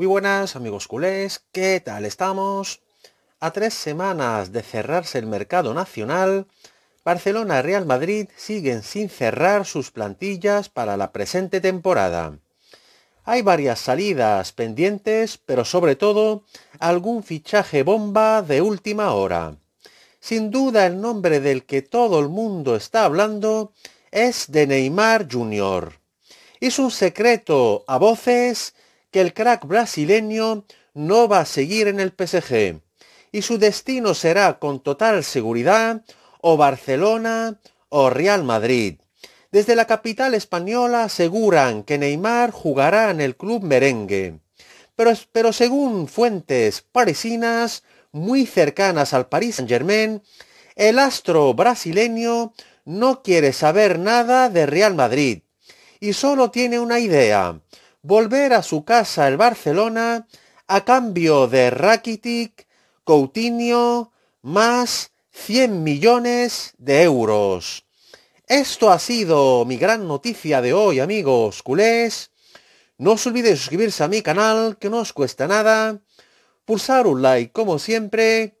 Muy buenas amigos culés, ¿qué tal estamos? A tres semanas de cerrarse el mercado nacional, Barcelona y Real Madrid siguen sin cerrar sus plantillas para la presente temporada. Hay varias salidas pendientes, pero sobre todo algún fichaje bomba de última hora. Sin duda el nombre del que todo el mundo está hablando es de Neymar Jr. Es un secreto a voces que el crack brasileño no va a seguir en el PSG y su destino será con total seguridad o Barcelona o Real Madrid. Desde la capital española aseguran que Neymar jugará en el club merengue, pero, según fuentes parisinas muy cercanas al Paris Saint-Germain, el astro brasileño no quiere saber nada de Real Madrid y solo tiene una idea, volver a su casa el Barcelona a cambio de Rakitic, Coutinho, más 100 millones de euros. Esto ha sido mi gran noticia de hoy, amigos culés. No os olvidéis suscribirse a mi canal, que no os cuesta nada, pulsar un like como siempre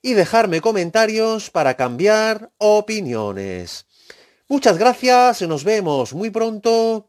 y dejarme comentarios para cambiar opiniones. Muchas gracias y nos vemos muy pronto